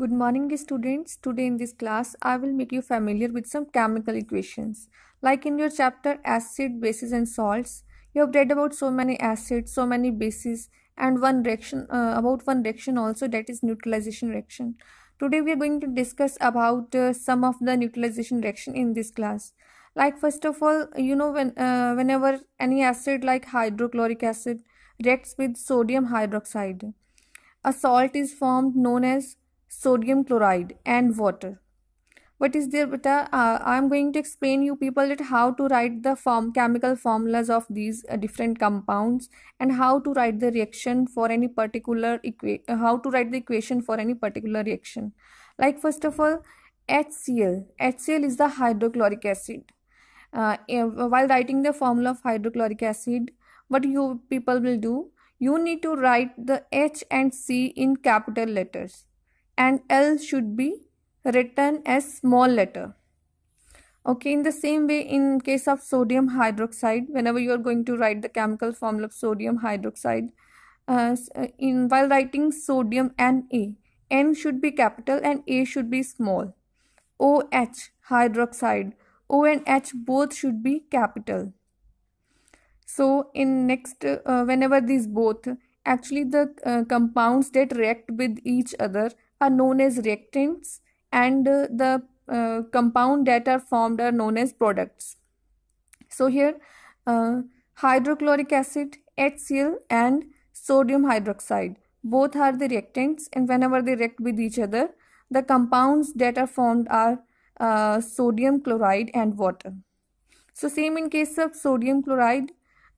Good morning students. Today in this class I will make you familiar with some chemical equations. Like in your chapter acid, bases and salts, you have read about so many acids, so many bases and one reaction uh, about one reaction also that is neutralization reaction. Today we are going to discuss about uh, some of the neutralization reaction in this class. Like first of all, you know when uh, whenever any acid like hydrochloric acid reacts with sodium hydroxide, a salt is formed known as sodium chloride and water what is there beta uh, uh, i'm going to explain you people that how to write the form chemical formulas of these uh, different compounds and how to write the reaction for any particular equa- uh, how to write the equation for any particular reaction like first of all hcl hcl is the hydrochloric acid uh, eh, while writing the formula of hydrochloric acid what you people will do you need to write the h and c in capital letters and L should be written as small letter. Okay, in the same way, in case of sodium hydroxide, whenever you are going to write the chemical formula of sodium hydroxide, uh, uh, in while writing sodium Na, N should be capital and A should be small. OH hydroxide, O and H both should be capital. So in next, uh, whenever these both, actually the uh, compounds that react with each other are known as reactants and uh, the uh, compound that are formed are known as products. So here uh, hydrochloric acid, HCl and sodium hydroxide both are the reactants and whenever they react with each other the compounds that are formed are uh, sodium chloride and water. So same in case of sodium chloride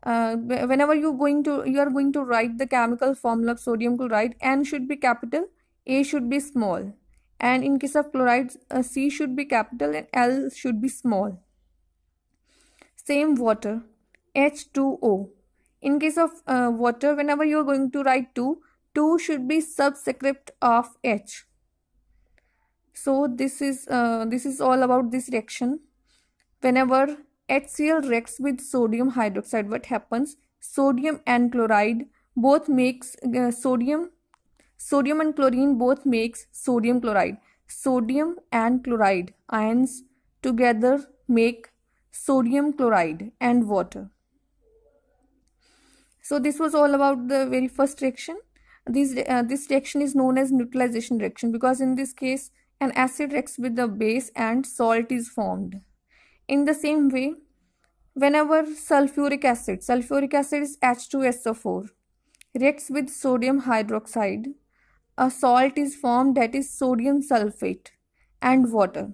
uh, whenever you going to you are going to write the chemical formula of sodium chloride n should be capital a should be small. And in case of chlorides, C should be capital and L should be small. Same water, H2O. In case of uh, water, whenever you are going to write 2, 2 should be subscript of H. So this is uh, this is all about this reaction. Whenever HCl reacts with sodium hydroxide, what happens? Sodium and chloride both makes uh, sodium Sodium and chlorine both makes sodium chloride. Sodium and chloride ions together make sodium chloride and water. So this was all about the very first reaction. This, uh, this reaction is known as neutralization reaction because in this case an acid reacts with the base and salt is formed. In the same way, whenever sulfuric acid, sulfuric acid is H2SO4, reacts with sodium hydroxide a salt is formed that is sodium sulfate and water.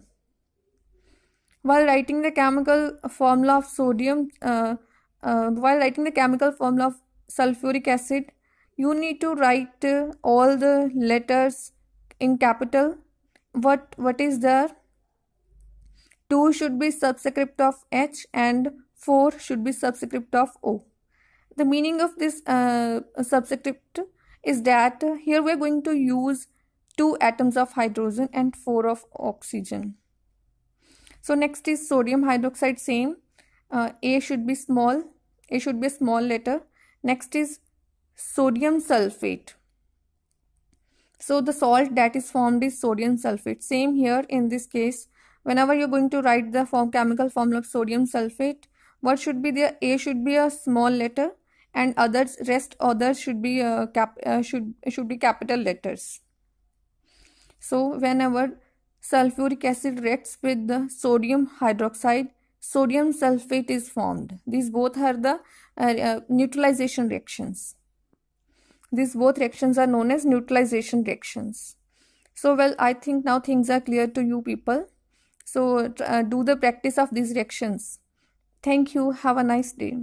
While writing the chemical formula of sodium, uh, uh, while writing the chemical formula of sulfuric acid, you need to write uh, all the letters in capital. What what is there? Two should be subscript of H and four should be subscript of O. The meaning of this uh, subscript is that here we're going to use two atoms of hydrogen and four of oxygen. So next is sodium hydroxide same. Uh, A should be small. A should be a small letter. Next is sodium sulfate. So the salt that is formed is sodium sulfate. Same here in this case. Whenever you're going to write the form, chemical formula of sodium sulfate, what should be there? A should be a small letter and others rest others should be uh, cap uh, should should be capital letters so whenever sulfuric acid reacts with the sodium hydroxide sodium sulfate is formed these both are the uh, uh neutralization reactions these both reactions are known as neutralization reactions so well i think now things are clear to you people so uh, do the practice of these reactions thank you have a nice day